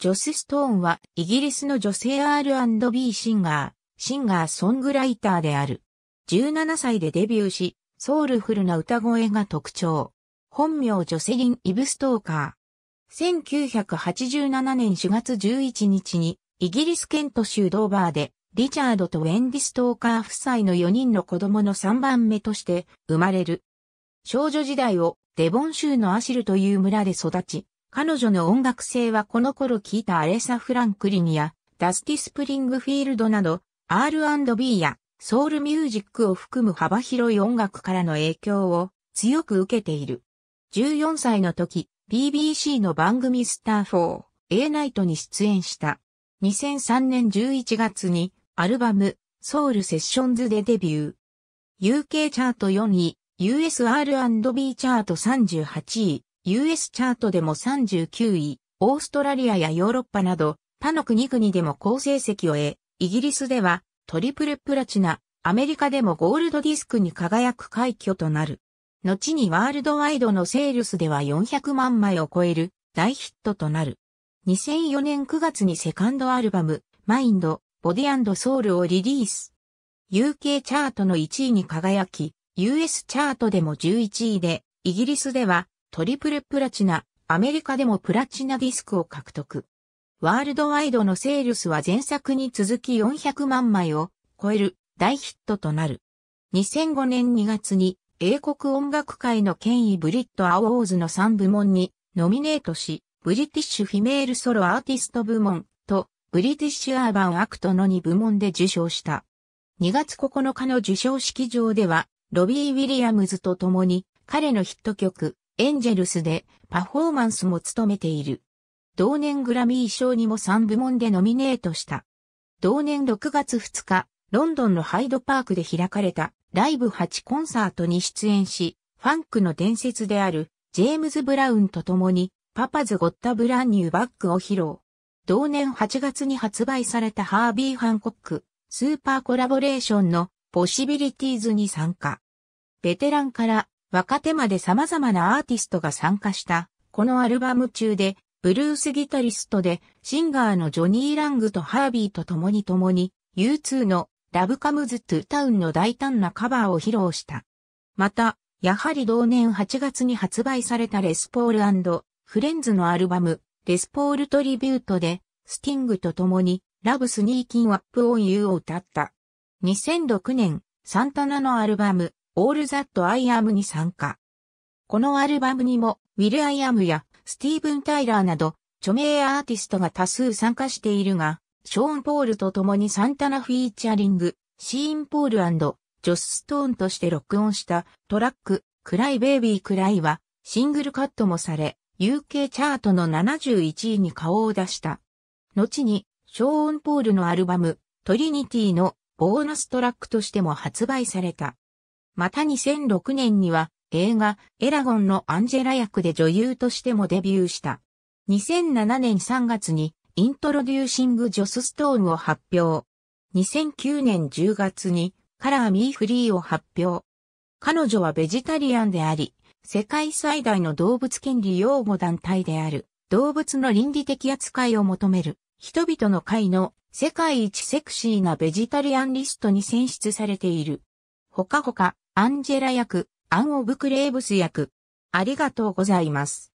ジョス・ストーンはイギリスの女性 R&B シンガー、シンガーソングライターである。17歳でデビューし、ソウルフルな歌声が特徴。本名ジョセリン・イブストーカー。1987年4月11日にイギリスケント州ドーバーでリチャードとウェンディ・ストーカー夫妻の4人の子供の3番目として生まれる。少女時代をデボン州のアシルという村で育ち、彼女の音楽性はこの頃聴いたアレサ・フランクリニア、ダスティ・スプリングフィールドなど、R&B やソウルミュージックを含む幅広い音楽からの影響を強く受けている。14歳の時、BBC の番組スター4、A ナイトに出演した。2003年11月にアルバム、ソウルセッションズでデビュー。UK チャート4位、US R&B チャート38位、US チャートでも39位、オーストラリアやヨーロッパなど、他の国々でも好成績を得、イギリスではトリプルプラチナ、アメリカでもゴールドディスクに輝く快挙となる。後にワールドワイドのセールスでは400万枚を超える大ヒットとなる。2004年9月にセカンドアルバム、マインド、ボディソウルをリリース。UK チャートの1位に輝き、US チャートでも11位で、イギリスではトリプルプラチナ、アメリカでもプラチナディスクを獲得。ワールドワイドのセールスは前作に続き400万枚を超える大ヒットとなる。2005年2月に英国音楽界の権威ブリット・アウォーズの3部門にノミネートし、ブリティッシュ・フィメール・ソロ・アーティスト部門とブリティッシュ・アーバン・アクトの2部門で受賞した。2月9日の受賞式場では、ロビー・ウィリアムズと共に彼のヒット曲、エンジェルスでパフォーマンスも務めている。同年グラミー賞にも3部門でノミネートした。同年6月2日、ロンドンのハイドパークで開かれたライブ8コンサートに出演し、ファンクの伝説であるジェームズ・ブラウンと共にパパズ・ゴッタ・ブランニューバッグを披露。同年8月に発売されたハービー・ハンコック、スーパーコラボレーションのポシビリティーズに参加。ベテランから若手まで様々なアーティストが参加した、このアルバム中で、ブルースギタリストで、シンガーのジョニー・ラングとハービーと共に共に、U2 のラブカムズ・トゥ・タウンの大胆なカバーを披露した。また、やはり同年8月に発売されたレスポールフレンズのアルバム、レスポールトリビュートで、スティングと共に、ラブスニーキンアップオンユーを歌った。2006年、サンタナのアルバム、All That I Am に参加。このアルバムにも、ウィル・アイ・アムやスティーブン・タイラーなど、著名アーティストが多数参加しているが、ショーン・ポールと共にサンタナフィーチャリング、シーン・ポールジョス・ストーンとして録音したトラック、クライ・ベイビー・クライは、シングルカットもされ、UK チャートの71位に顔を出した。後に、ショーン・ポールのアルバム、トリニティのボーナストラックとしても発売された。また2006年には映画エラゴンのアンジェラ役で女優としてもデビューした。2007年3月にイントロデューシング・ジョス・ストーンを発表。2009年10月にカラー・ミー・フリーを発表。彼女はベジタリアンであり、世界最大の動物権利擁護団体である、動物の倫理的扱いを求める、人々の会の世界一セクシーなベジタリアンリストに選出されている。ほかほか、アンジェラ役、アン・オブ・クレーブス役。ありがとうございます。